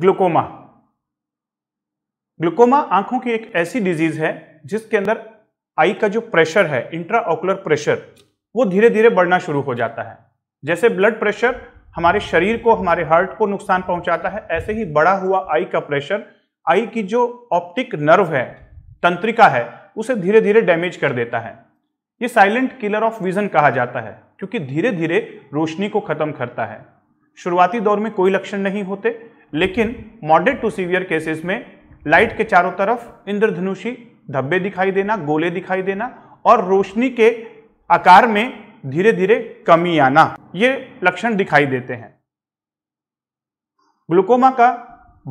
glaucoma glaucoma आंखों की एक ऐसी डिजीज है जिसके अंदर आई का जो प्रेशर है इंट्राओकुलर प्रेशर वो धीरे धीरे बढ़ना शुरू हो जाता है जैसे ब्लड प्रेशर हमारे शरीर को हमारे हार्ट को नुकसान पहुंचाता है ऐसे ही बढ़ा हुआ आई का प्रेशर आई की जो ऑप्टिक नर्व है तंत्रिका है उसे धीरे धीरे डैमेज कर देता है ये साइलेंट किलर ऑफ विजन कहा जाता है क्योंकि धीरे धीरे रोशनी को खत्म करता है शुरुआती दौर में कोई लक्षण नहीं होते लेकिन मॉडरेट टू सीवियर केसेस में लाइट के चारों तरफ इंद्रधनुषी धब्बे दिखाई देना गोले दिखाई देना और रोशनी के आकार में धीरे धीरे कमी आना ये लक्षण दिखाई देते हैं ग्लूकोमा का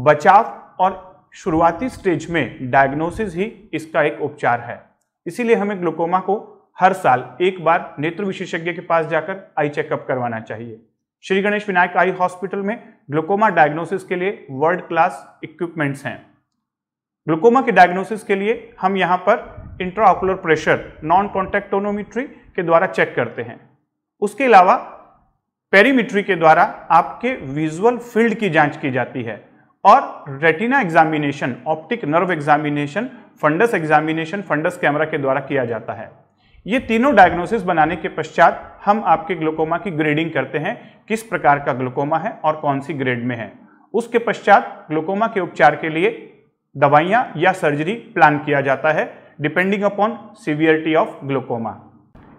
बचाव और शुरुआती स्टेज में डायग्नोसिस ही इसका एक उपचार है इसीलिए हमें ग्लूकोमा को हर साल एक बार नेत्र विशेषज्ञ के पास जाकर आई चेकअप करवाना चाहिए श्री गणेश विनायक आई हॉस्पिटल में ग्लूकोमा डायग्नोसिस के लिए वर्ल्ड क्लास इक्विपमेंट्स हैं ग्लूकोमा के डायग्नोसिस के लिए हम यहाँ पर इंट्राऑकुलर प्रेशर नॉन कॉन्टेक्टोनोमीट्री के द्वारा चेक करते हैं उसके अलावा पेरीमिट्री के द्वारा आपके विजुअल फील्ड की जांच की जाती है और retina examination optic nerve examination fundus examination fundus camera के द्वारा किया जाता है ये तीनों डायग्नोसिस बनाने के पश्चात हम आपके ग्लूकोमा की ग्रेडिंग करते हैं किस प्रकार का ग्लूकोमा है और कौन सी ग्रेड में है उसके पश्चात ग्लूकोमा के उपचार के लिए दवाइयाँ या सर्जरी प्लान किया जाता है depending upon severity of glaucoma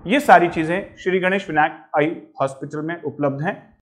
ये सारी चीज़ें श्री गणेश विनायक आई हॉस्पिटल में उपलब्ध हैं